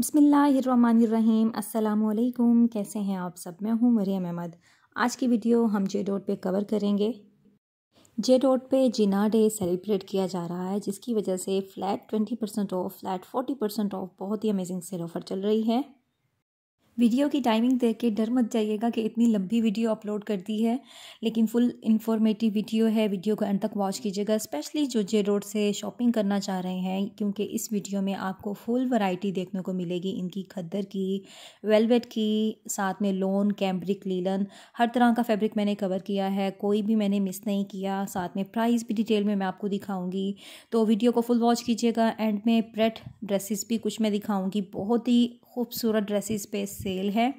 बसमीम् अल्लाम कैसे हैं आप सब मैं हूँ मरियम अहमद आज की वीडियो हम जे डोट पे कवर करेंगे जे डोट पे जिना डे सेलिब्रेट किया जा रहा है जिसकी वजह से flat twenty percent off flat forty percent off बहुत ही अमेजिंग सेल ऑफ़र चल रही है वीडियो की टाइमिंग देख के डर मत जाइएगा कि इतनी लंबी वीडियो अपलोड कर दी है लेकिन फुल इन्फॉर्मेटिव वीडियो है वीडियो को एंड तक वॉच कीजिएगा स्पेशली जो जे रोड से शॉपिंग करना चाह रहे हैं क्योंकि इस वीडियो में आपको फुल वैरायटी देखने को मिलेगी इनकी खद्दर की वेलवेट की साथ में लोन कैम्ब्रिक लीलन हर तरह का फैब्रिक मैंने कवर किया है कोई भी मैंने मिस नहीं किया साथ में प्राइस भी डिटेल में मैं आपको दिखाऊँगी तो वीडियो को फुल वॉच कीजिएगा एंड में प्रेट ड्रेसेस भी कुछ मैं दिखाऊँगी बहुत ही खूबसूरत ड्रेसेस पे सेल है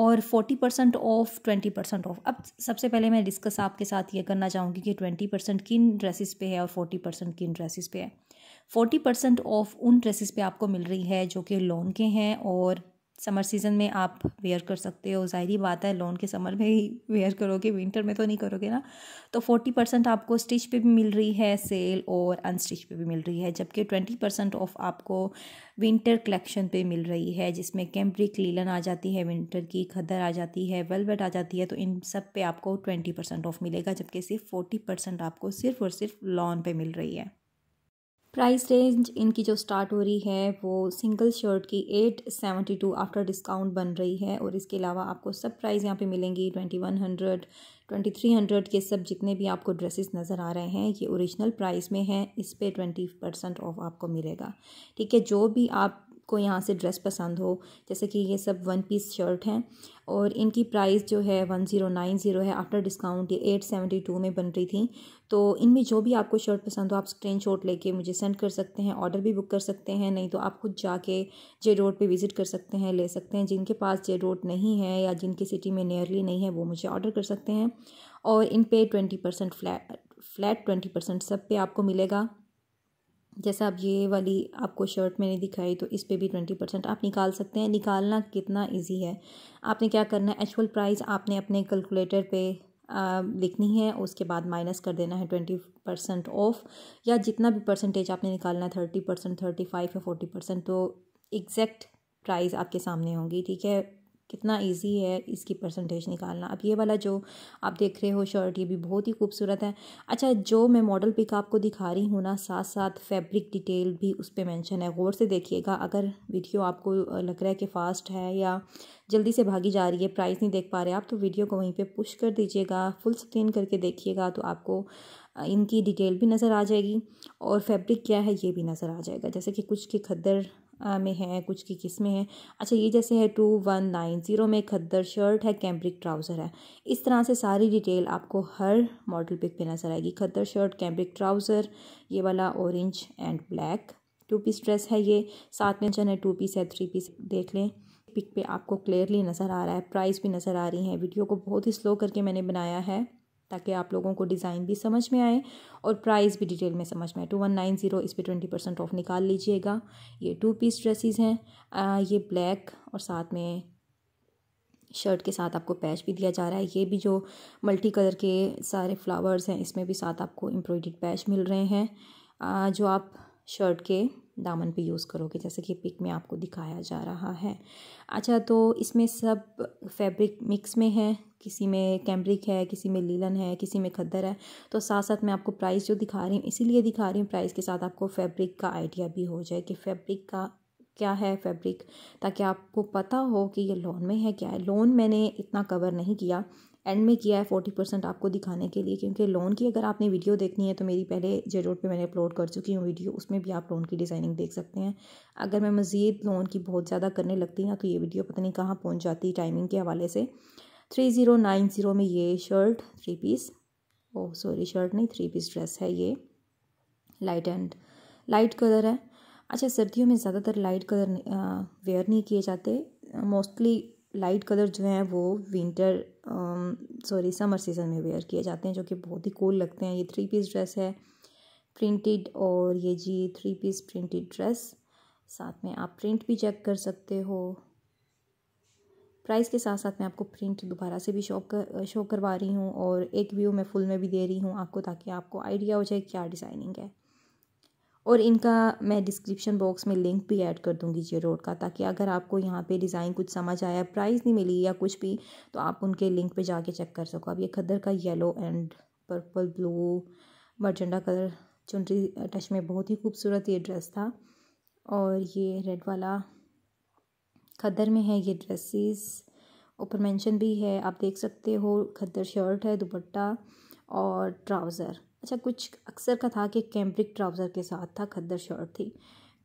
और forty percent off twenty percent off अब सबसे पहले मैं डिस्कस आपके साथ ये करना चाहूँगी कि ट्वेंटी परसेंट किन ड्रेसेस पे है और फोर्टी परसेंट किन ड्रेसेस पे है फोर्टी परसेंट ऑफ उन ड्रेसेस पे आपको मिल रही है जो कि लोन के हैं और समर सीज़न में आप वेयर कर सकते हो ज़ाहरी बात है लोन के समर में ही वेयर करोगे विंटर में तो नहीं करोगे ना तो फोर्टी परसेंट आपको स्टिच पे भी मिल रही है सेल और अनस्टिच पे भी मिल रही है जबकि ट्वेंटी परसेंट ऑफ आपको विंटर कलेक्शन पे मिल रही है जिसमें कैम्ब्रिक लीलन आ जाती है विंटर की खदर आ जाती है वेलवेट आ जाती है तो इन सब पे आपको ट्वेंटी परसेंट ऑफ मिलेगा जबकि सिर्फ फोर्टी परसेंट आपको सिर्फ और सिर्फ लॉन पर मिल रही है प्राइस रेंज इनकी जो स्टार्ट हो रही है वो सिंगल शर्ट की eight seventy two after discount बन रही है और इसके अलावा आपको सब प्राइस यहाँ पे मिलेंगी twenty one hundred twenty three hundred के सब जितने भी आपको ड्रेसेस नज़र आ रहे हैं ये ओरिजिनल प्राइस में हैं इस पर ट्वेंटी परसेंट ऑफ आपको मिलेगा ठीक है जो भी आप को यहाँ से ड्रेस पसंद हो जैसे कि ये सब वन पीस शर्ट हैं और इनकी प्राइस जो है वन ज़ीरो नाइन ज़ीरो है आफ्टर डिस्काउंट ये एट सेवेंटी टू में बन रही थी तो इनमें जो भी आपको शर्ट पसंद हो आप स्क्रीन शॉट लेके मुझे सेंड कर सकते हैं ऑर्डर भी बुक कर सकते हैं नहीं तो आप खुद जाके जे रोड पर विज़िट कर सकते हैं ले सकते हैं जिनके पास जे रोड नहीं है या जिनकी सिटी में नियरली नहीं है वो मुझे ऑर्डर कर सकते हैं और इन पे twenty percent flat flat twenty percent सब पे आपको मिलेगा जैसा आप ये वाली आपको शर्ट मैंने दिखाई तो इस पर भी ट्वेंटी परसेंट आप निकाल सकते हैं निकालना कितना इजी है आपने क्या करना है एक्चुअल प्राइस आपने अपने कैलकुलेटर पे लिखनी है उसके बाद माइनस कर देना है ट्वेंटी परसेंट ऑफ या जितना भी परसेंटेज आपने निकालना है थर्टी परसेंट थर्टी फाइव या फोर्टी परसेंट तो एग्जैक्ट प्राइस आपके सामने होंगी ठीक है कितना ईजी है इसकी परसेंटेज निकालना अब ये वाला जो आप देख रहे हो शर्ट ये भी बहुत ही खूबसूरत है अच्छा जो मैं मॉडल पिक आपको दिखा रही हूँ ना साथ साथ फैब्रिक डिटेल भी उस पर मैंशन है गौर से देखिएगा अगर वीडियो आपको लग रहा है कि फ़ास्ट है या जल्दी से भागी जा रही है प्राइस नहीं देख पा रहे आप तो वीडियो को वहीं पर पुश कर दीजिएगा फुल स्क्रीन करके देखिएगा तो आपको इनकी डिटेल भी नज़र आ जाएगी और फैब्रिक क्या है ये भी नज़र आ जाएगा जैसे कि कुछ के खद्दर में है कुछ की किस्में हैं अच्छा ये जैसे है टू वन नाइन ज़ीरो में खद्दर शर्ट है कैम्ब्रिक ट्राउज़र है इस तरह से सारी डिटेल आपको हर मॉडल पिक पे नज़र आएगी खद्दर शर्ट कैम्ब्रिक ट्राउज़र ये वाला orange and black two piece dress है ये साथ में जन है टू पीस है थ्री पीस देख लें पिक पे आपको क्लियरली नज़र आ रहा है प्राइस भी नज़र आ रही है वीडियो को बहुत ही स्लो करके मैंने बनाया है ताकि आप लोगों को डिज़ाइन भी समझ में आए और प्राइस भी डिटेल में समझ में आए टू तो वन नाइन ज़ीरो इस पर ट्वेंटी परसेंट ऑफ निकाल लीजिएगा ये टू पीस ड्रेसेस हैं ये ब्लैक और साथ में शर्ट के साथ आपको पैच भी दिया जा रहा है ये भी जो मल्टी कलर के सारे फ्लावर्स हैं इसमें भी साथ आपको एम्ब्रॉयड पैच मिल रहे हैं जो आप शर्ट के दामन पे यूज़ करोगे जैसे कि पिक में आपको दिखाया जा रहा है अच्छा तो इसमें सब फैब्रिक मिक्स में है किसी में कैम्ब्रिक है किसी में लीलन है किसी में खद्दर है तो साथ साथ मैं आपको प्राइस जो दिखा रही हूँ इसीलिए दिखा रही हूँ प्राइस के साथ आपको फैब्रिक का आइडिया भी हो जाए कि फैब्रिक का क्या है फैब्रिक ताकि आपको पता हो कि ये लोन में है क्या है लोन मैंने इतना कवर नहीं किया एंड में किया है फोर्टी परसेंट आपको दिखाने के लिए क्योंकि लोन की अगर आपने वीडियो देखनी है तो मेरी पहले जे रोड पर मैंने अपलोड कर चुकी हूँ वीडियो उसमें भी आप लोन की डिज़ाइनिंग देख सकते हैं अगर मैं मज़ीद लोन की बहुत ज़्यादा करने लगती ना तो ये वीडियो पता नहीं कहाँ पहुँच जाती टाइमिंग के हवाले से थ्री ज़ीरो नाइन ज़ीरो में ये shirt three piece oh sorry shirt नहीं थ्री पीस ड्रेस है ये लाइट एंड लाइट कलर है अच्छा सर्दियों में ज़्यादातर लाइट कलर वेयर नहीं किए जाते मोस्टली लाइट कलर जो हैं वो विंटर सॉरी समर सीज़न में वेयर किए जाते हैं जो कि बहुत ही कूल लगते हैं ये थ्री पीस ड्रेस है प्रिंटेड और ये जी थ्री पीस प्रिंटेड ड्रेस साथ में आप प्रिंट भी चेक कर सकते हो प्राइस के साथ साथ मैं आपको प्रिंट दोबारा से भी शो कर शो करवा रही हूँ और एक व्यू मैं फुल में भी दे रही हूँ आपको ताकि आपको आइडिया हो जाए क्या डिज़ाइनिंग है और इनका मैं डिस्क्रिप्शन बॉक्स में लिंक भी ऐड कर दूंगी रोड का ताकि अगर आपको यहाँ पे डिज़ाइन कुछ समझ आया प्राइस नहीं मिली या कुछ भी तो आप उनके लिंक पे जाके चेक कर सको अब ये खदर का yellow and purple blue magenta colour चुनरी टच में बहुत ही खूबसूरत ये ड्रेस था और ये रेड वाला खदर में है ये ड्रेसिस ऊपर मैंशन भी है आप देख सकते हो खदर शर्ट है दुपट्टा और ट्राउज़र अच्छा कुछ अक्सर का था कि कैम्ब्रिक ट्राउज़र के साथ था खद्दर शर्ट थी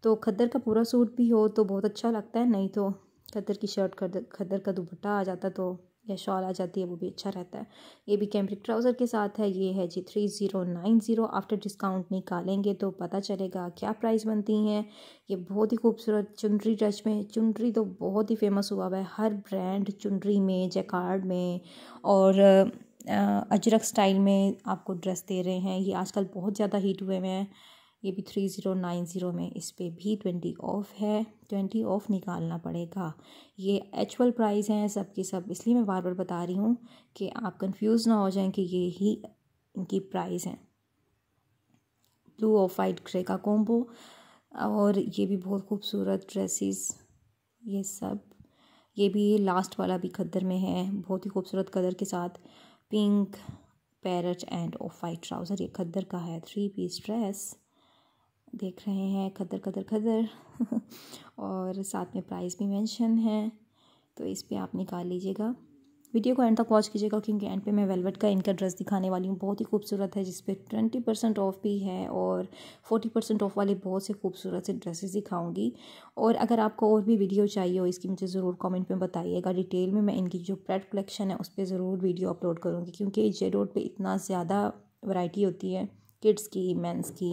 तो खद्दर का पूरा सूट भी हो तो बहुत अच्छा लगता है नहीं तो खद्दर की शर्ट खद्दर का दुपट्टा आ जाता तो या शॉल आ जाती है वो भी अच्छा रहता है ये भी कैम्ब्रिक ट्राउज़र के साथ है ये है जी three zero nine zero after discount निकालेंगे तो पता चलेगा क्या प्राइस बनती हैं ये बहुत ही खूबसूरत चुनरी टच में चुनरी तो बहुत ही फेमस हुआ हुआ है हर ब्रांड चुनरी में जैकार्ड में और अजरक स्टाइल में आपको ड्रेस दे रहे हैं ये आजकल बहुत ज़्यादा हीट हुए हुए हैं ये भी थ्री ज़ीरो नाइन ज़ीरो में इस पर भी ट्वेंटी ऑफ है ट्वेंटी ऑफ निकालना पड़ेगा ये एक्चुअल प्राइस हैं सब की सब इसलिए मैं बार बार बता रही हूँ कि आप कंफ्यूज ना हो जाएं कि ये ही इनकी प्राइस हैं ब्लू ऑफ वाइट ग्रे का कॉम्बो और ये भी बहुत खूबसूरत ड्रेसेस ये सब ये भी लास्ट वाला भी खद्दर में है बहुत ही खूबसूरत कलर के साथ pink parrot and off white trouser ये खद्दर का है थ्री पीस ड्रेस देख रहे हैं खदर खदर खदर और साथ में प्राइस भी मेंशन है तो इस पर आप निकाल लीजिएगा वीडियो को एंड तक वॉच कीजिएगा क्योंकि एंड पे मैं वेलवेट का इनका ड्रेस दिखाने वाली हूँ बहुत ही खूबसूरत है जिसपे ट्वेंटी परसेंट ऑफ भी है और फोर्टी परसेंट ऑफ वाले बहुत से खूबसूरत से ड्रेसेस दिखाऊंगी और अगर आपको और भी वीडियो चाहिए हो इसकी मुझे ज़रूर कमेंट में बताइएगा डिटेल में मैं इनकी जो प्रेड कलेक्शन है उस पर ज़रूर वीडियो अपलोड करूँगी क्योंकि जे रोड पर इतना ज़्यादा वैरायटी होती है किड्स की मैंस की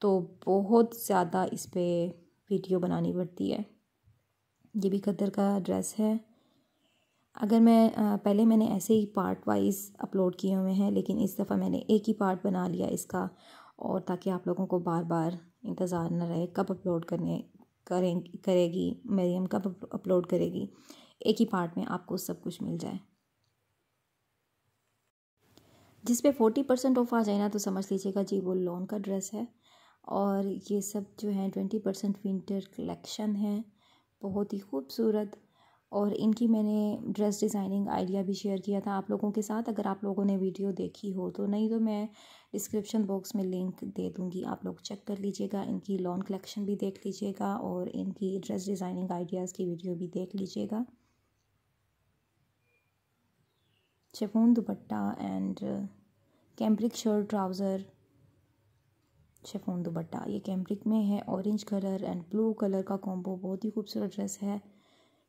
तो बहुत ज़्यादा इस पर वीडियो बनानी पड़ती है ये भी कदर का ड्रेस है अगर मैं पहले मैंने ऐसे ही पार्ट वाइज अपलोड किए हुए हैं लेकिन इस दफ़ा मैंने एक ही पार्ट बना लिया इसका और ताकि आप लोगों को बार बार इंतज़ार न रहे कब अपलोड करने करें करेगी मरीम कब अपलोड करेगी एक ही पार्ट में आपको सब कुछ मिल जाए जिस पे फोर्टी परसेंट ऑफ आ जाए ना तो समझ लीजिएगा जी वो लोन का ड्रेस है और ये सब जो है ट्वेंटी परसेंट विंटर कलेक्शन है बहुत ही खूबसूरत और इनकी मैंने ड्रेस डिज़ाइनिंग आइडिया भी शेयर किया था आप लोगों के साथ अगर आप लोगों ने वीडियो देखी हो तो नहीं तो मैं डिस्क्रिप्शन बॉक्स में लिंक दे दूँगी आप लोग चेक कर लीजिएगा इनकी लॉन कलेक्शन भी देख लीजिएगा और इनकी ड्रेस डिज़ाइनिंग आइडियाज़ की वीडियो भी देख लीजिएगा chiffon dupatta and cambric shirt trouser chiffon dupatta ये कैम्ब्रिक में है orange colour and blue colour का कॉम्बो बहुत ही खूबसूरत ड्रेस है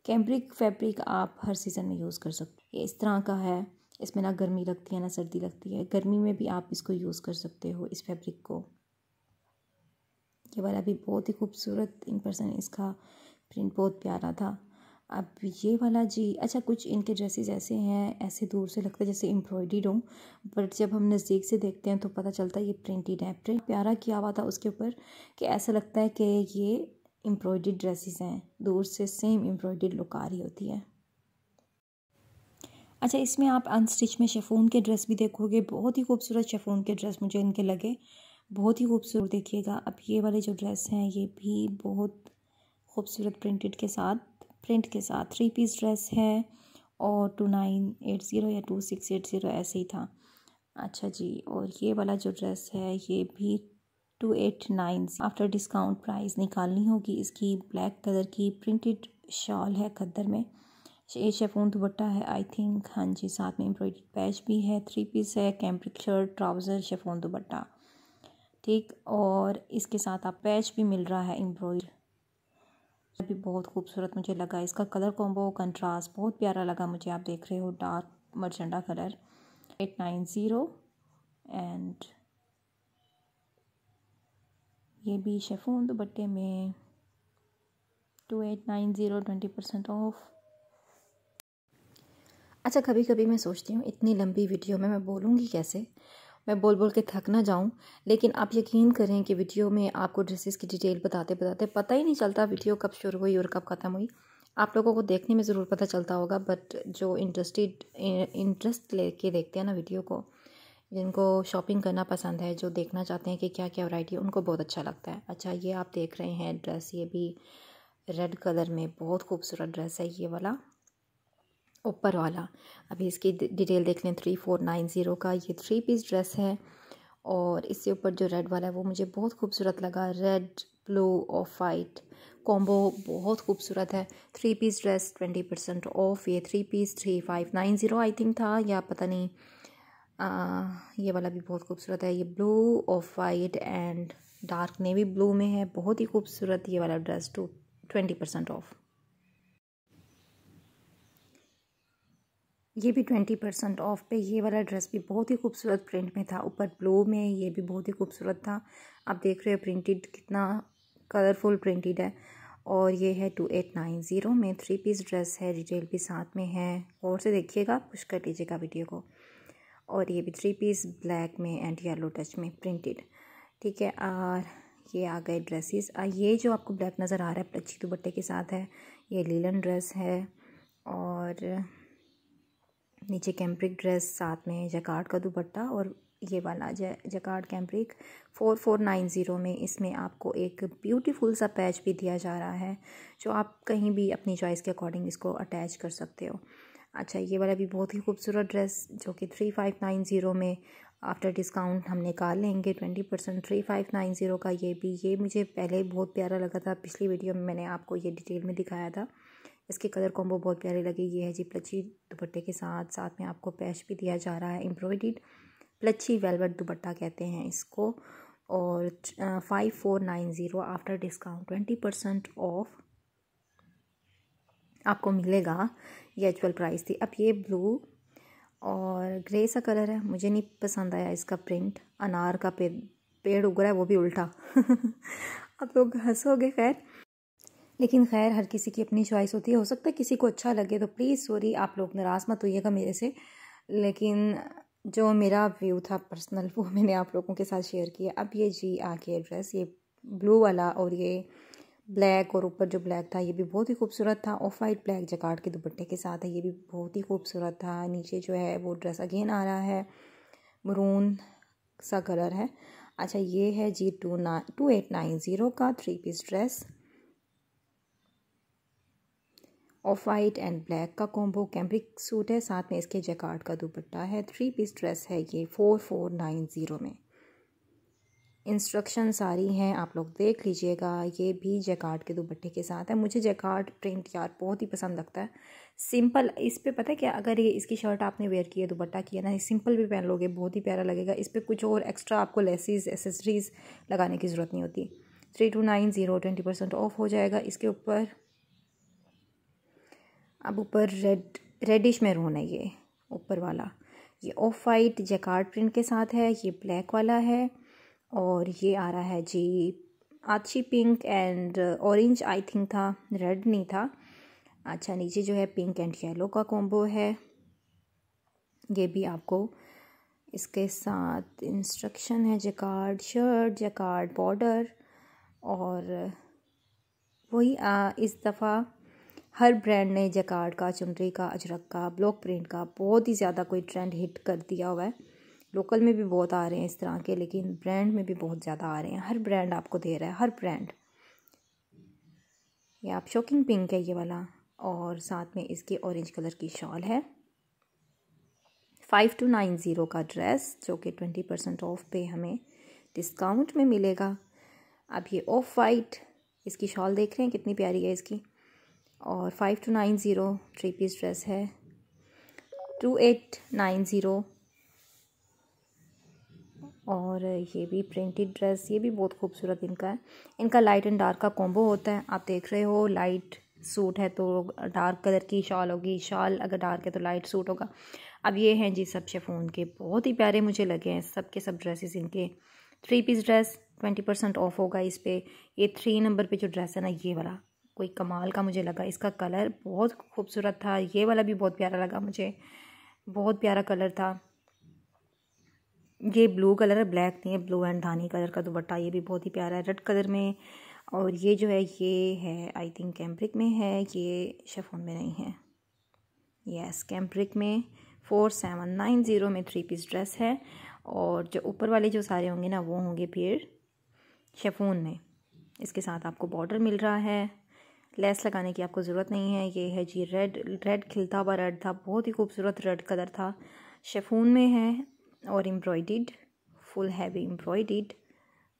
कैम्ब्रिक फैब्रिक आप हर सीज़न में यूज़ कर सकते हैं इस तरह का है इसमें ना गर्मी लगती है ना सर्दी लगती है गर्मी में भी आप इसको यूज़ कर सकते हो इस फैब्रिक को ये वाला भी बहुत ही खूबसूरत इन पर्सन इसका प्रिंट बहुत प्यारा था अब ये वाला जी अच्छा कुछ इनके ड्रेसेस ऐसे हैं ऐसे दूर से लगता है जैसे एम्ब्रॉयडीड हो बट जब हम नज़दीक से देखते हैं तो पता चलता है ये प्रिंटेड है प्रिंट प्यारा किया हुआ था उसके ऊपर कि ऐसा लगता है कि ये एम्ब्रॉयड ड्रेसेस हैं दूर से सेम एम्ब्रॉयड लुक आ रही होती है अच्छा इसमें आप अनस्टिच में शेफोन के ड्रेस भी देखोगे बहुत ही खूबसूरत शेफोन के ड्रेस मुझे इनके लगे बहुत ही खूबसूरत देखिएगा अब ये वाले जो ड्रेस हैं ये भी बहुत खूबसूरत प्रिंटेड के साथ प्रिंट के साथ थ्री पीस ड्रेस है और टू नाइन एट ज़ीरो या टू सिक्स एट ज़ीरो ऐसे ही था अच्छा जी और ये वाला जो ड्रेस है ये भी two eight nine after discount price निकालनी होगी इसकी ब्लैक कलर की प्रिंटेड शॉल है खद्दर में ये शेफून दुबट्टा है आई थिंक हाँ जी साथ में एम्ब्रॉयड पैच भी है थ्री पीस है cambric shirt trouser chiffon dupatta ठीक और इसके साथ आप पैच भी मिल रहा है एम्ब्रॉयड भी बहुत खूबसूरत मुझे लगा इसका कलर कॉम्बो कंट्रास्ट बहुत प्यारा लगा मुझे आप देख रहे हो dark magenta colour eight nine zero and ये भी शेफ़ोन दुपट्टे में two eight nine zero twenty percent off अच्छा कभी कभी मैं सोचती हूँ इतनी लंबी वीडियो में मैं बोलूँगी कैसे मैं बोल बोल के थक ना जाऊँ लेकिन आप यकीन करें कि वीडियो में आपको ड्रेसेस की डिटेल बताते बताते पता ही नहीं चलता वीडियो कब शुरू हुई और कब ख़त्म हुई आप लोगों को देखने में ज़रूर पता चलता होगा बट जो इंटरेस्टेड इंटरेस्ट लेके देखते हैं ना वीडियो को जिनको शॉपिंग करना पसंद है जो देखना चाहते हैं कि क्या क्या वैरायटी है उनको बहुत अच्छा लगता है अच्छा ये आप देख रहे हैं ड्रेस ये भी रेड कलर में बहुत खूबसूरत ड्रेस है ये वाला ऊपर वाला अभी इसकी डिटेल देख लें थ्री फोर नाइन ज़ीरो का ये थ्री पीस ड्रेस है और इससे ऊपर जो रेड वाला है वो मुझे बहुत खूबसूरत लगा red blue off white combo बहुत खूबसूरत है three piece dress twenty percent off ये three piece three five nine zero I think था या पता नहीं ये वाला भी बहुत खूबसूरत है ये blue off white and dark navy blue में है बहुत ही खूबसूरत ये वाला dress two twenty percent off ये भी ट्वेंटी परसेंट ऑफ पे ये वाला ड्रेस भी बहुत ही खूबसूरत प्रिंट में था ऊपर ब्लू में ये भी बहुत ही खूबसूरत था आप देख रहे हो प्रिंटेड कितना कलरफुल प्रिंटेड है और ये है टू एट नाइन ज़ीरो में थ्री पीस ड्रेस है डिटेल भी साथ में है और से देखिएगा पुश कर लीजिएगा वीडियो को और ये भी थ्री पीस ब्लैक में एंड येलो टच में प्रिंटेड ठीक है और ये आ गए ड्रेसेस ये जो आपको ब्लैक नज़र आ रहा है अच्छी दुपट्टे के साथ है ये लीलन ड्रेस है और नीचे कैम्प्रिक ड्रेस साथ में जकार्ड का दुपट्टा और ये वाला jacquard cambric four four nine zero में इसमें आपको एक ब्यूटीफुल सा पैच भी दिया जा रहा है जो आप कहीं भी अपनी चॉइस के अकॉर्डिंग इसको अटैच कर सकते हो अच्छा ये वाला भी बहुत ही खूबसूरत ड्रेस जो कि थ्री फाइव नाइन ज़ीरो में आफ्टर डिस्काउंट हम निकाल लेंगे twenty percent three five nine zero का ये भी ये मुझे पहले बहुत प्यारा लगा था पिछली वीडियो में मैंने आपको ये डिटेल में दिखाया था इसके कलर कॉम्बो बहुत प्यारे लगे ये है जी प्लची दुपट्टे के साथ साथ में आपको पैश भी दिया जा रहा है एम्ब्रॉयडीड प्लची वेलवेट दुपट्टा कहते हैं इसको और five four nine zero after discount twenty percent off आपको मिलेगा ये एक्चुअल प्राइस थी अब ये ब्लू और ग्रे सा कलर है मुझे नहीं पसंद आया इसका प्रिंट अनार का पेड़ पेड़ उग रहा है वो भी उल्टा आप लोग हंसोगे खैर लेकिन खैर हर किसी की अपनी चॉइस होती है हो सकता है किसी को अच्छा लगे तो प्लीज़ सॉरी आप लोग नाराज़ मत होइएगा मेरे से लेकिन जो मेरा व्यू था पर्सनल वो मैंने आप लोगों के साथ शेयर किया अब ये जी आके ड्रेस ये ब्लू वाला और ये ब्लैक और ऊपर जो ब्लैक था ये भी बहुत ही खूबसूरत था ऑफ वाइट ब्लैक जकाट के दुपट्टे के साथ है ये भी बहुत ही खूबसूरत था नीचे जो है वो ड्रेस अगेन आ रहा है मरून सा कलर है अच्छा ये है जी टू ना टू एट नाइन ज़ीरो का three piece dress off white and black का कॉम्बो कैम्ब्रिक सूट है साथ में इसके जैकार्ड का दुपट्टा है थ्री पीस ड्रेस है ये फोर फोर नाइन ज़ीरो में इंस्ट्रक्शन सारी हैं आप लोग देख लीजिएगा ये भी जैकार्ड के दुपट्टे के साथ है मुझे जैकार्ड प्रिंट यार बहुत ही पसंद लगता है सिंपल इस पर पता है क्या अगर ये इसकी शर्ट आपने वेयर की है दुपट्टा किया ना सिंपल भी पहन लोगे बहुत ही प्यारा लगेगा इस पर कुछ और एक्स्ट्रा आपको लेसिस एसेसरीज़ लगाने की ज़रूरत नहीं होती three two nine zero twenty percent off हो जाएगा इसके ऊपर अब ऊपर रेड रेडिश मैरून है ये ऊपर वाला ये ऑफ वाइट जैकार्ड प्रिंट के साथ है ये ब्लैक वाला है और ये आ रहा है जी अच्छी pink and orange I think था रेड नहीं था अच्छा नीचे जो है पिंक एंड येलो का कॉम्बो है ये भी आपको इसके साथ इंस्ट्रक्शन है जैकार्ड शर्ट जैकार्ड बॉर्डर और वही इस दफ़ा हर ब्रांड ने जैकार्ड का चुनरी का अजरक का ब्लॉक प्रिंट का बहुत ही ज़्यादा कोई ट्रेंड हिट कर दिया हुआ है लोकल में भी बहुत आ रहे हैं इस तरह के लेकिन ब्रांड में भी बहुत ज़्यादा आ रहे हैं हर ब्रांड आपको दे रहा है हर ब्रांड ये आप शॉकिंग पिंक है ये वाला और साथ में इसके ऑरेंज कलर की शॉल है फाइव टू नाइन ज़ीरो का ड्रेस जो कि ट्वेंटी परसेंट ऑफ पे हमें डिस्काउंट में मिलेगा अब ये ऑफ वाइट इसकी शॉल देख रहे हैं कितनी प्यारी है इसकी और five two nine zero three piece dress है टू एट नाइन ज़ीरो और ये भी प्रिंटेड ड्रेस ये भी बहुत खूबसूरत इनका है इनका लाइट एंड डार्क का कॉम्बो होता है आप देख रहे हो लाइट सूट है तो डार्क कलर की शॉल होगी शॉल अगर डार्क है तो लाइट सूट होगा अब ये हैं जी सब शेफोन के बहुत ही प्यारे मुझे लगे हैं सब के सब ड्रेसेस इनके three piece dress twenty percent off होगा इस पर ये थ्री नंबर पे जो ड्रेस है ना ये वाला कोई कमाल का मुझे लगा इसका कलर बहुत खूबसूरत था ये वाला भी बहुत प्यारा लगा मुझे बहुत प्यारा कलर था ये ब्लू कलर है ब्लैक नहीं है ब्लू एंड धानी कलर का दुपट्टा ये भी बहुत ही प्यारा है रेड कलर में और ये जो है ये है आई थिंक कैम्ब्रिक में है ये शेफोन में नहीं है यस कैम्ब्रिक में फोर सेवन नाइन ज़ीरो में थ्री पीस ड्रेस है और जो ऊपर वाले जो सारे होंगे ना वो होंगे फिर शेफोन में इसके साथ आपको बॉर्डर मिल रहा है लेस लगाने की आपको ज़रूरत नहीं है ये है जी रेड रेड खिलता हुआ रेड था बहुत ही खूबसूरत रेड कलर था शेफून में है और एम्ब्रॉयडेड फुल हैवी एम्ब्रॉयडेड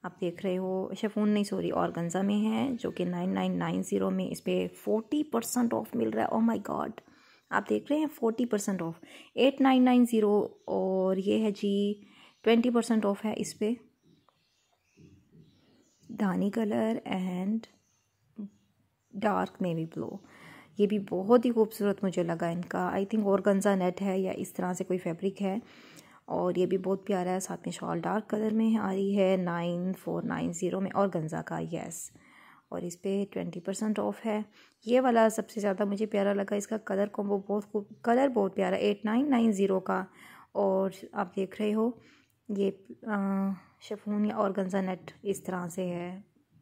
आप देख रहे हो शेफोन अच्छा, नहीं सॉरी ऑर्गेंजा में है जो कि नाइन नाइन नाइन ज़ीरो में इस पर फोर्टी परसेंट ऑफ मिल रहा है ओ माई गॉड आप देख रहे हैं forty percent off eight nine nine zero और ये है जी ट्वेंटी परसेंट ऑफ है इस पर धानी colour and dark navy blue ये भी बहुत ही खूबसूरत मुझे लगा इनका आई थिंक और नेट है या इस तरह से कोई फैब्रिक है और ये भी बहुत प्यारा है साथ में शॉल डार्क कलर में आ रही है नाइन फोर नाइन ज़ीरो में और गंजा का येस और इस पर ट्वेंटी परसेंट ऑफ है ये वाला सबसे ज़्यादा मुझे प्यारा लगा इसका कलर कॉम्बो बहुत खूब कलर बहुत प्यारा एट नाइन नाइन ज़ीरो का और आप देख रहे हो ये शफून या और गंजा नेट इस तरह से है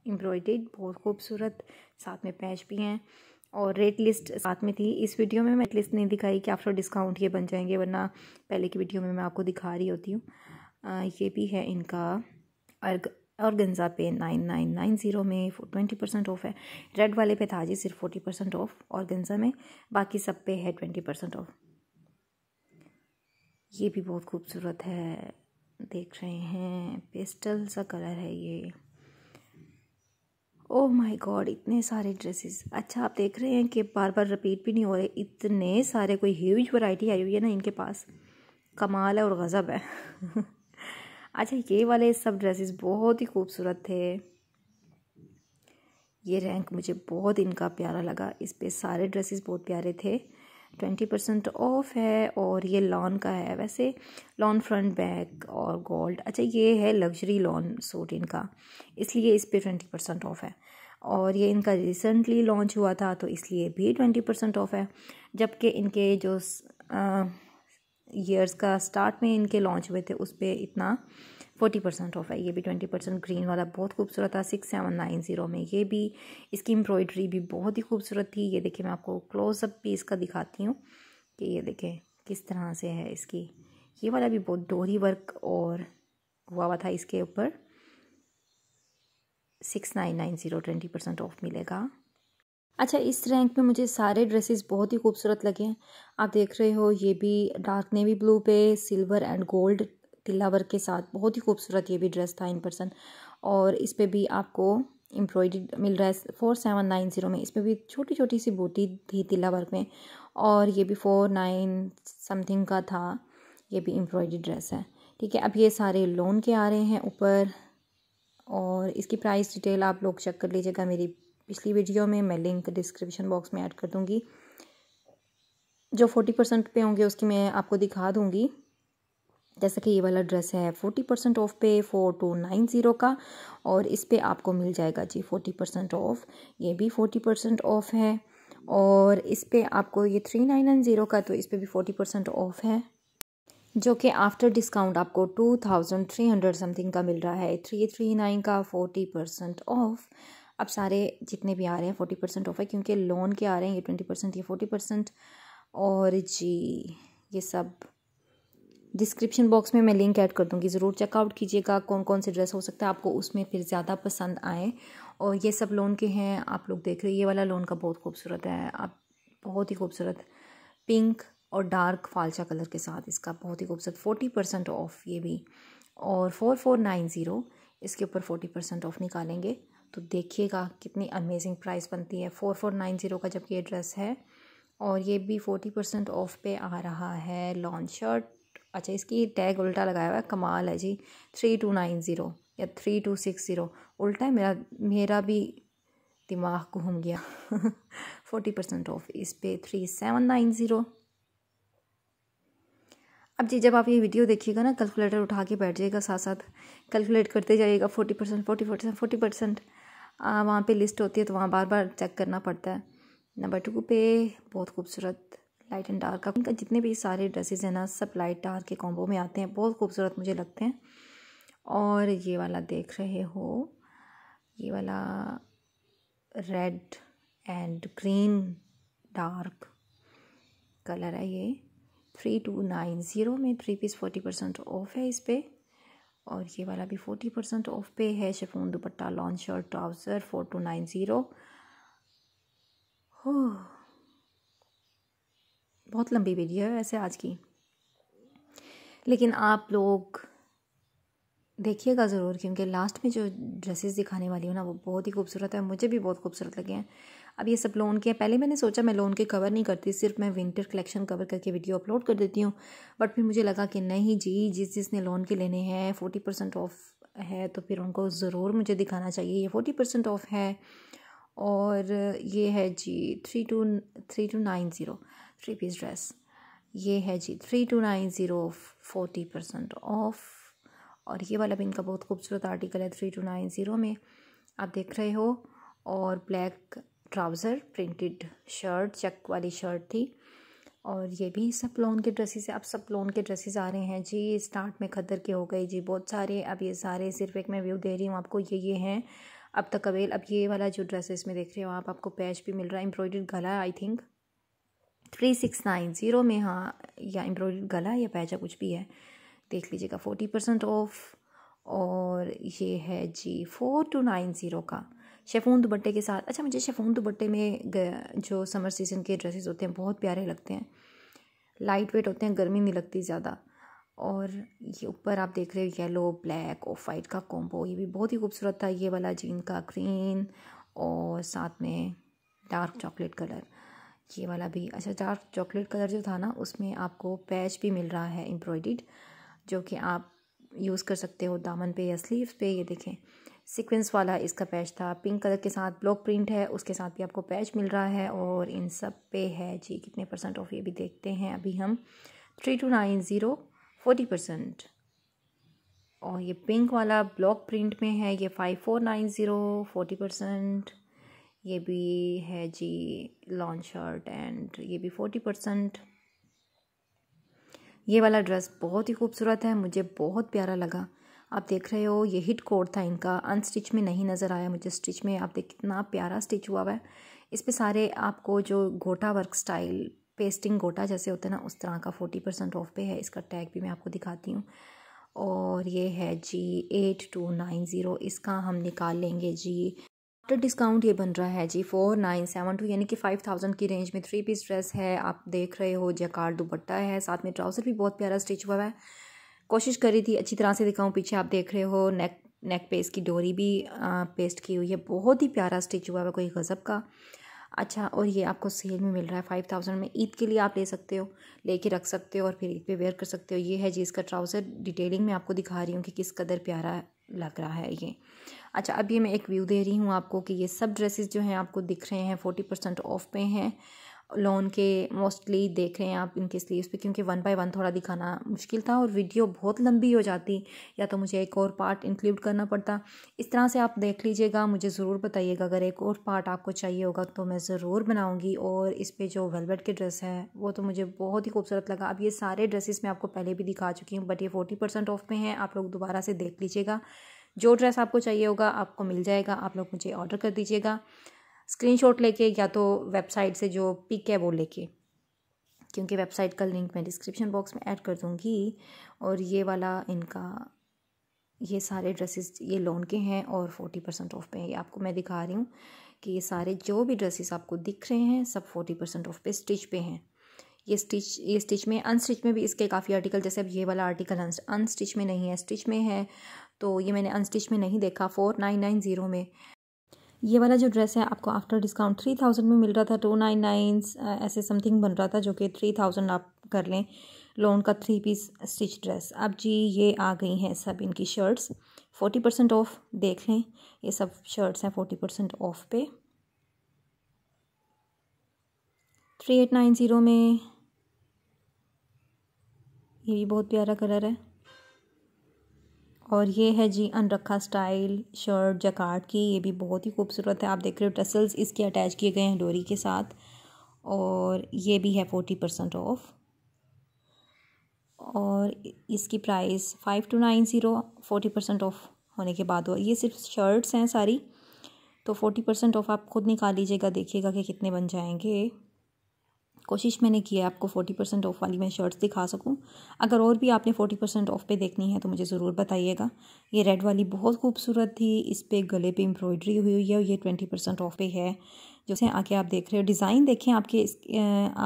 एम्ब्रॉयड बहुत खूबसूरत साथ में पैच भी हैं और रेट लिस्ट साथ में थी इस वीडियो में मैं लिस्ट नहीं दिखाई कि आफ्टर डिस्काउंट ये बन जाएंगे वरना पहले की वीडियो में मैं आपको दिखा रही होती हूँ ये भी है इनका अर्ग और गंजा पे नाइन नाइन नाइन ज़ीरो में ट्वेंटी परसेंट ऑफ है रेड वाले पे था जी सिर्फ फोर्टी परसेंट ऑफ और गंजा में बाकी सब पे है ट्वेंटी परसेंट ऑफ ये भी बहुत खूबसूरत है देख रहे हैं पेस्टल सा कलर है ये ओह माय गॉड इतने सारे ड्रेसेस अच्छा आप देख रहे हैं कि बार बार रिपीट भी नहीं हो रहे इतने सारे कोई ह्यूज वैरायटी आई हुई है ना इनके पास कमाल है और गज़ब है अच्छा ये वाले सब ड्रेसेस बहुत ही खूबसूरत थे ये रैंक मुझे बहुत इनका प्यारा लगा इस पर सारे ड्रेसेस बहुत प्यारे थे ट्वेंटी परसेंट ऑफ है और ये लॉन का है वैसे लॉन फ्रंट बैग और गोल्ड अच्छा ये है लग्जरी लॉन सूट इनका इसलिए इस पर ट्वेंटी परसेंट ऑफ है और ये इनका रिसेंटली लॉन्च हुआ था तो इसलिए भी ट्वेंटी परसेंट ऑफ है जबकि इनके जो ईयर्स का स्टार्ट में इनके लॉन्च हुए थे उस पर इतना फोर्टी परसेंट ऑफ है ये भी ट्वेंटी परसेंट ग्रीन वाला बहुत खूबसूरत था सिक्स सेवन नाइन ज़ीरो में ये भी इसकी एम्ब्रॉयडरी भी बहुत ही खूबसूरत थी ये देखिए मैं आपको क्लोजअप भी इसका दिखाती हूँ कि ये देखें किस तरह से है इसकी ये वाला भी बहुत डोरी वर्क और हुआ हुआ था इसके ऊपर six nine nine zero twenty percent off मिलेगा अच्छा इस रैंक में मुझे सारे ड्रेसेस बहुत ही खूबसूरत लगे हैं आप देख रहे हो ये भी डार्क नेवी ब्लू पे सिल्वर एंड गोल्ड तिल्ला वर्क के साथ बहुत ही खूबसूरत ये भी ड्रेस था इन पर्सन और इस पर भी आपको एम्ब्रॉयडरी मिल रहा है फोर सेवन नाइन ज़ीरो में इसमें भी छोटी छोटी सी बूटी थी तिल्ला वर्क में और ये भी फोर नाइन समथिंग का था ये भी एम्ब्रॉयडरी ड्रेस है ठीक है अब ये सारे लोन के आ रहे हैं ऊपर और इसकी प्राइस डिटेल आप लोग चेक कर लीजिएगा मेरी पिछली वीडियो में मैं लिंक डिस्क्रिप्शन बॉक्स में ऐड कर दूँगी जो फोर्टी परसेंट पे होंगे उसकी मैं आपको दिखा दूँगी जैसा कि ये वाला ड्रेस है फोर्टी परसेंट ऑफ पे फोर टू नाइन ज़ीरो का और इस पर आपको मिल जाएगा जी फोर्टी परसेंट ऑफ ये भी फोर्टी परसेंट ऑफ है और इस पर आपको ये थ्री नाइन नाइन ज़ीरो का तो इस पर भी फोर्टी परसेंट ऑफ है जो कि आफ्टर डिस्काउंट आपको two thousand three hundred something का मिल रहा है थ्री थ्री नाइन का फोर्टी परसेंट ऑफ अब सारे जितने भी आ रहे हैं फोर्टी परसेंट ऑफ है क्योंकि लोन के आ रहे हैं ये ट्वेंटी परसेंट ये फोर्टी परसेंट और जी ये सब डिस्क्रिप्शन बॉक्स में मैं लिंक ऐड कर दूँगी ज़रूर चेकआउट कीजिएगा कौन कौन से ड्रेस हो सकता है आपको उसमें फिर ज़्यादा पसंद आए और ये सब लोन के हैं आप लोग देख रहे हैं ये वाला लोन का बहुत खूबसूरत है आप बहुत ही खूबसूरत पिंक और डार्क फालचा कलर के साथ इसका बहुत ही खूबसूरत फोर्टी परसेंट ऑफ ये भी और फोर फोर नाइन ज़ीरो इसके ऊपर फोर्टी परसेंट ऑफ निकालेंगे तो देखिएगा कितनी अमेजिंग प्राइस बनती है फोर फोर नाइन ज़ीरो का जबकि ये ड्रेस है और ये भी फोर्टी परसेंट ऑफ पे आ रहा है लॉन्ग शर्ट अच्छा इसकी टैग उल्टा लगाया हुआ है कमाल है जी थ्री टू नाइन ज़ीरो या थ्री टू सिक्स ज़ीरो उल्टा है मेरा मेरा भी दिमाग घूम गया फोर्टी परसेंट ऑफ इस पे थ्री सेवन नाइन ज़ीरो अब जी जब आप ये वीडियो देखिएगा ना कैलकुलेटर उठा के बैठ जाइएगा साथ साथ कैलकुलेट करते जाइएगा forty percent forty percent forty percent वहाँ पर लिस्ट होती है तो वहाँ बार बार चेक करना पड़ता है नंबर टू पे बहुत खूबसूरत लाइट एंड डार्क का इनका जितने भी सारे ड्रेसेस हैं ना सब लाइट डार्क के कॉम्बो में आते हैं बहुत खूबसूरत मुझे लगते हैं और ये वाला देख रहे हो ये वाला red and green dark colour है ये थ्री टू नाइन ज़ीरो में three piece forty percent off है इस पर और ये वाला भी फोर्टी परसेंट ऑफ पे है chiffon dupatta lawn shirt trouser four two nine zero बहुत लंबी वीडियो है वैसे आज की लेकिन आप लोग देखिएगा ज़रूर क्योंकि लास्ट में जो ड्रेसेस दिखाने वाली हूँ ना वो बहुत ही खूबसूरत है मुझे भी बहुत खूबसूरत लगे हैं अब ये सब लोन के पहले मैंने सोचा मैं लोन के कवर नहीं करती सिर्फ मैं विंटर कलेक्शन कवर करके वीडियो अपलोड कर देती हूँ बट फिर मुझे लगा कि नहीं जी जिस जिसने लोन के लेने हैं फोर्टी परसेंट ऑफ है तो फिर उनको ज़रूर मुझे दिखाना चाहिए ये फोर्टी परसेंट ऑफ है और ये है जी three two three two nine zero three piece dress ये है जी three two nine zero forty percent off और ये वाला भी इनका बहुत खूबसूरत आर्टिकल है थ्री टू नाइन ज़ीरो में आप देख रहे हो और black trouser printed shirt check वाली शर्ट थी और ये भी सब लोन के ड्रेसेस अब सब लोन के ड्रेसेस आ रहे हैं जी स्टार्ट में खदर के हो गए जी बहुत सारे अब ये सारे सिर्फ एक मैं व्यू दे रही हूँ आपको ये ये हैं अब तक अवेल अब ये वाला जो ड्रेसेस में देख रहे हो आप आपको पैच भी मिल रहा है एम्ब्रॉयडर्ड गला I think three six nine zero में हाँ या एम्ब्रॉयड गला या पैजा कुछ भी है देख लीजिएगा फोर्टी परसेंट ऑफ और ये है जी फोर टू नाइन ज़ीरो का शेफून दुबट्टे के साथ अच्छा मुझे शेफून दुबट्टे में जो समर सीज़न के ड्रेसेस होते हैं बहुत प्यारे लगते हैं लाइट वेट होते हैं गर्मी नहीं लगती ज़्यादा और ये ऊपर आप देख रहे हो येलो ब्लैक और वाइट का कॉम्बो ये भी बहुत ही खूबसूरत था ये वाला जीन का ग्रीन और साथ में डार्क चॉकलेट कलर ये वाला भी अच्छा डार्क चॉकलेट कलर जो था ना उसमें आपको पैच भी मिल रहा है एम्ब्रॉयडीड जो कि आप यूज़ कर सकते हो दामन पे या स्लीव पे ये देखें सीक्वेंस वाला इसका पैच था पिंक कलर के साथ ब्लॉक प्रिंट है उसके साथ भी आपको पैच मिल रहा है और इन सब पे है जी कितने परसेंट ऑफ ये भी देखते हैं अभी हम three two nine zero forty percent और ये पिंक वाला ब्लॉक प्रिंट में है ये five four nine zero forty percent ये भी है जी लॉन्ग शर्ट एंड ये भी फोर्टी परसेंट ये वाला ड्रेस बहुत ही खूबसूरत है मुझे बहुत प्यारा लगा आप देख रहे हो ये हिट कोड था इनका अनस्टिच में नहीं नज़र आया मुझे स्टिच में आप देख कितना प्यारा स्टिच हुआ हुआ है इस पे सारे आपको जो गोटा वर्क स्टाइल पेस्टिंग गोटा जैसे होते हैं ना उस तरह का फोर्टी परसेंट ऑफ पे है इसका टैग भी मैं आपको दिखाती हूँ और ये है जी एट टू नाइन ज़ीरो इसका हम निकाल लेंगे जी तो डिस्काउंट ये बन रहा है जी फोर नाइन सेवन टू यानी कि फाइव थाउजेंड की रेंज में थ्री पीस ड्रेस है आप देख रहे हो जैकार दुपट्टा है साथ में ट्राउज़र भी बहुत प्यारा स्टिच हुआ है कोशिश करी थी अच्छी तरह से दिखाऊँ पीछे आप देख रहे हो नेक नेक पे इसकी डोरी भी पेस्ट की हुई है बहुत ही प्यारा स्टिच हुआ है कोई गज़ब का अच्छा और ये आपको सेल में मिल रहा है फाइव थाउजेंड में ईद के लिए आप ले सकते हो लेके रख सकते हो और फिर ईद पे वेयर कर सकते हो ये है जी इसका ट्राउज़र डिटेलिंग में आपको दिखा रही हूँ कि किस कदर प्यारा लग रहा है ये अच्छा अब ये मैं एक व्यू दे रही हूँ आपको कि ये सब ड्रेसेस जो हैं आपको दिख रहे हैं फोर्टी परसेंट ऑफ पे हैं लोन के मोस्टली देख रहे हैं आप इनके स्लीव्स पे क्योंकि वन बाय वन थोड़ा दिखाना मुश्किल था और वीडियो बहुत लंबी हो जाती या तो मुझे एक और पार्ट इंक्लूड करना पड़ता इस तरह से आप देख लीजिएगा मुझे ज़रूर बताइएगा अगर एक और पार्ट आपको चाहिए होगा तो मैं ज़रूर बनाऊँगी और इस पर जो वेलवेट के ड्रेस है वो तो मुझे बहुत ही खूबसूरत लगा अब ये सारे ड्रेसेस मैं आपको पहले भी दिखा चुकी हूँ बट ये फोर्टी परसेंट ऑफ में हैं आप लोग दोबारा से देख लीजिएगा जो ड्रेस आपको चाहिए होगा आपको मिल जाएगा आप लोग मुझे ऑर्डर कर दीजिएगा स्क्रीनशॉट लेके या तो वेबसाइट से जो पिक है वो लेके क्योंकि वेबसाइट का लिंक मैं डिस्क्रिप्शन बॉक्स में ऐड कर दूँगी और ये वाला इनका ये सारे ड्रेसेस ये लोन के हैं और फोर्टी परसेंट ऑफ पे हैं ये आपको मैं दिखा रही हूँ कि ये सारे जो भी ड्रेसेस आपको दिख रहे हैं सब फोर्टी परसेंट ऑफ पे स्टिच पे हैं ये स्टिच ये स्टिच में अनस्टिच में भी इसके काफ़ी आर्टिकल जैसे अब ये वाला आर्टिकल अनस्टिच में नहीं है स्टिच में है तो ये मैंने अनस्टिच में नहीं देखा फोर नाइन नाइन ज़ीरो में ये वाला जो ड्रेस है आपको आफ्टर डिस्काउंट थ्री थाउजेंड में मिल रहा था टू नाइन नाइन ऐसे समथिंग बन रहा था जो कि थ्री थाउजेंड आप कर लें लोन का थ्री पीस स्टिच ड्रेस अब जी ये आ गई हैं सब इनकी शर्ट्स फोर्टी परसेंट ऑफ देख लें ये सब शर्ट्स हैं फोर्टी परसेंट ऑफ पे थ्री एट नाइन ज़ीरो में ये भी बहुत प्यारा कलर है और ये है जी अनरखा स्टाइल शर्ट जकार्ड की ये भी बहुत ही खूबसूरत है आप देख रहे हो टसल्स इसके अटैच किए गए हैं डोरी के साथ और ये भी है फोर्टी परसेंट ऑफ और इसकी price five two nine zero forty percent off होने के बाद हुआ ये सिर्फ शर्ट्स हैं सारी तो फोर्टी परसेंट ऑफ आप खुद निकाल लीजिएगा देखिएगा कि कितने बन जाएंगे कोशिश मैंने की है आपको फोर्टी परसेंट ऑफ़ वाली मैं शर्ट्स दिखा सकूँ अगर और भी आपने फोर्टी परसेंट ऑफ़ पे देखनी है तो मुझे ज़रूर बताइएगा ये रेड वाली बहुत खूबसूरत थी इस पर गले पे एम्ब्रॉयडरी हुई हुई है और ये ट्वेंटी परसेंट ऑफ़ पे है जैसे आके आप देख रहे हो डिज़ाइन देखें आपके इस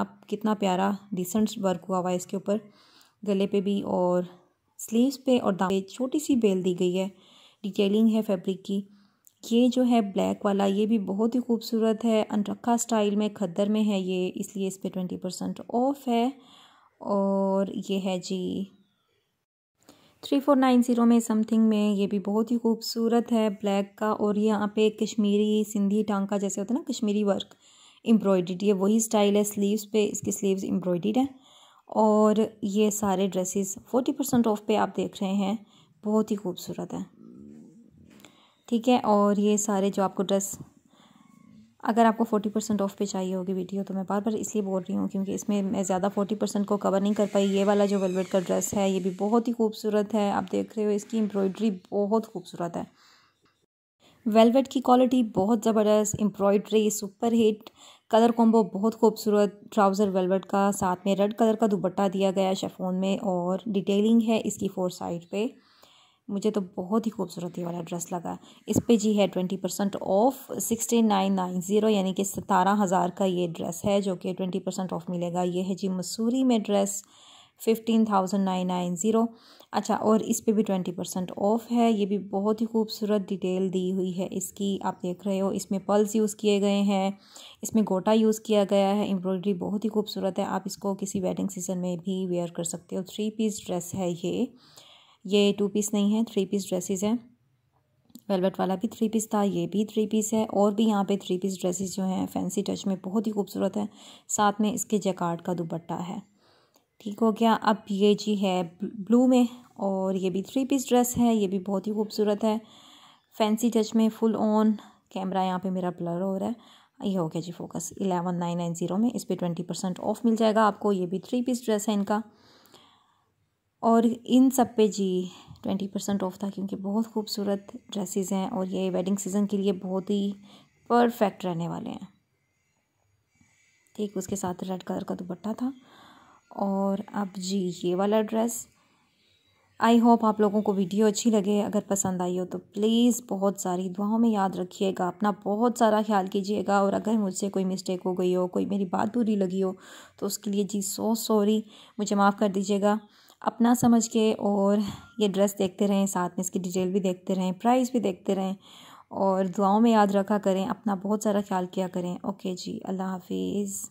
आप कितना प्यारा डिसेंट वर्क हुआ हुआ है इसके ऊपर गले पर भी और स्लीवस पे और दाम छोटी सी बेल दी गई है डिटेलिंग है फेब्रिक की ये जो है ब्लैक वाला ये भी बहुत ही खूबसूरत है अनरखा स्टाइल में खद्दर में है ये इसलिए इस पर ट्वेंटी परसेंट ऑफ है और ये है जी थ्री फोर नाइन ज़ीरो में समथिंग में ये भी बहुत ही खूबसूरत है ब्लैक का और यहाँ पे कश्मीरी सिंधी टांका जैसे होता है ना कश्मीरी वर्क एम्ब्रॉयड ये वही स्टाइल है स्लीव्स पे इसकी स्लीव्स एम्ब्रॉयड है और ये सारे ड्रेसेस फोर्टी परसेंट ऑफ पे आप देख रहे हैं बहुत ही खूबसूरत है ठीक है और ये सारे जो आपको ड्रेस अगर आपको फोर्टी परसेंट ऑफ पे चाहिए होगी वीडियो तो मैं बार बार इसलिए बोल रही हूँ क्योंकि इसमें मैं ज़्यादा फोर्टी परसेंट को कवर नहीं कर पाई ये वाला जो वेलवेट का ड्रेस है ये भी बहुत ही खूबसूरत है आप देख रहे हो इसकी एम्ब्रॉयडरी बहुत खूबसूरत है वेलवेट की क्वालिटी बहुत ज़बरदस्त embroidery super hit colour combo बहुत खूबसूरत ट्राउज़र वेलवेट का साथ में रेड कलर का दुपट्टा दिया गया शेफोन में और डिटेलिंग है इसकी फोर साइड पर मुझे तो बहुत ही खूबसूरत ये वाला ड्रेस लगा इस पे जी है twenty percent off sixty nine nine zero यानी कि सतारह हज़ार का ये ड्रेस है जो कि ट्वेंटी परसेंट ऑफ मिलेगा ये है जी मसूरी में dress fifteen thousand nine nine zero अच्छा और इस पे भी ट्वेंटी परसेंट ऑफ है ये भी बहुत ही खूबसूरत डिटेल दी हुई है इसकी आप देख रहे हो इसमें पर्ल्स यूज़ किए गए हैं इसमें गोटा यूज़ किया गया है एम्ब्रॉयडरी बहुत ही खूबसूरत है आप इसको किसी वेडिंग सीजन में भी वेयर कर सकते हो थ्री पीस ड्रेस है ये ये टू पीस नहीं है थ्री पीस ड्रेसेस हैं वेलवेट वाला भी थ्री पीस था ये भी थ्री पीस है और भी यहाँ पे थ्री पीस ड्रेसेस जो हैं फैंसी टच में बहुत ही खूबसूरत है साथ में इसके जैकार्ड का दुपट्टा है ठीक हो गया अब ये जी है ब्लू में और ये भी थ्री पीस ड्रेस है ये भी बहुत ही खूबसूरत है फैंसी टच में फुल ऑन कैमरा यहाँ पर मेरा ब्लर हो रहा है ये हो गया जी focus eleven nine nine zero में इस पर ट्वेंटी परसेंट ऑफ मिल जाएगा आपको ये भी थ्री पीस ड्रेस है इनका और इन सब पे जी ट्वेंटी परसेंट ऑफ था क्योंकि बहुत खूबसूरत ड्रेसेस हैं और ये वेडिंग सीज़न के लिए बहुत ही परफेक्ट रहने वाले हैं ठीक उसके साथ रेड कलर का दुपट्टा था और अब जी ये वाला ड्रेस आई होप आप लोगों को वीडियो अच्छी लगे अगर पसंद आई हो तो प्लीज़ बहुत सारी दुआओं में याद रखिएगा अपना बहुत सारा ख्याल कीजिएगा और अगर मुझसे कोई मिस्टेक हो गई हो कोई मेरी बात बुरी लगी हो तो उसके लिए जी सो सॉरी मुझे माफ़ कर दीजिएगा अपना समझ के और ये ड्रेस देखते रहें साथ में इसकी डिटेल भी देखते रहें प्राइस भी देखते रहें और दुआओं में याद रखा करें अपना बहुत सारा ख्याल किया करें ओके जी अल्लाह हाफिज़